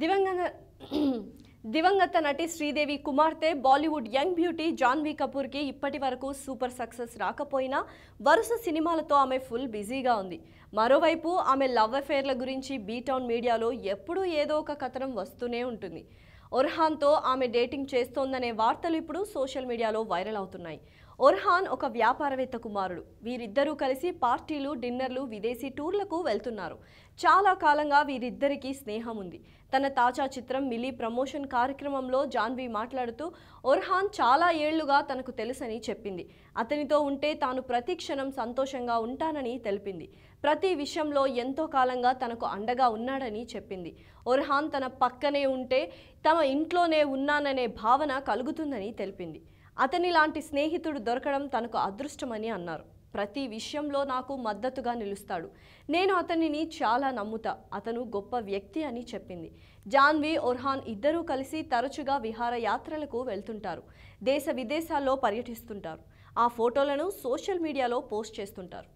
దివంగత దివంగత నటి శ్రీదేవి కుమార్తె బాలీవుడ్ యంగ్ బ్యూటీ జాన్వీ కపూర్కి ఇప్పటి వరకు సూపర్ సక్సెస్ రాకపోయినా వరుస సినిమాలతో ఆమె ఫుల్ బిజీగా ఉంది మరోవైపు ఆమె లవ్ అఫేర్ల గురించి బీటౌన్ మీడియాలో ఎప్పుడూ ఏదో ఒక కథనం వస్తూనే ఉంటుంది ఒర్హాన్తో ఆమె డేటింగ్ చేస్తోందనే వార్తలు ఇప్పుడు సోషల్ మీడియాలో వైరల్ అవుతున్నాయి ఒర్హాన్ ఒక వ్యాపారవేత్త కుమారుడు వీరిద్దరూ కలిసి పార్టీలు డిన్నర్లు విదేశీ టూర్లకు వెళ్తున్నారు చాలా కాలంగా వీరిద్దరికీ స్నేహం ఉంది తన తాజా చిత్రం మిలీ ప్రమోషన్ కార్యక్రమంలో జాన్వి మాట్లాడుతూ ఒర్హాన్ చాలా ఏళ్లుగా తనకు తెలుసని చెప్పింది అతనితో ఉంటే తాను ప్రతి క్షణం సంతోషంగా ఉంటానని తెలిపింది ప్రతి విషయంలో ఎంతో కాలంగా తనకు అండగా ఉన్నాడని చెప్పింది ఒర్హాన్ తన పక్కనే ఉంటే తమ ఇంట్లోనే ఉన్నాననే భావన కలుగుతుందని తెలిపింది అతని లాంటి స్నేహితుడు దొరకడం తనకు అదృష్టమని అన్నారు ప్రతి విషయంలో నాకు మద్దతుగా నిలుస్తాడు నేను అతనిని చాలా నమ్ముతా అతను గొప్ప వ్యక్తి అని చెప్పింది జాన్వీ ఒర్హాన్ ఇద్దరూ కలిసి తరచుగా విహారయాత్రలకు వెళ్తుంటారు దేశ విదేశాల్లో పర్యటిస్తుంటారు ఆ ఫోటోలను సోషల్ మీడియాలో పోస్ట్ చేస్తుంటారు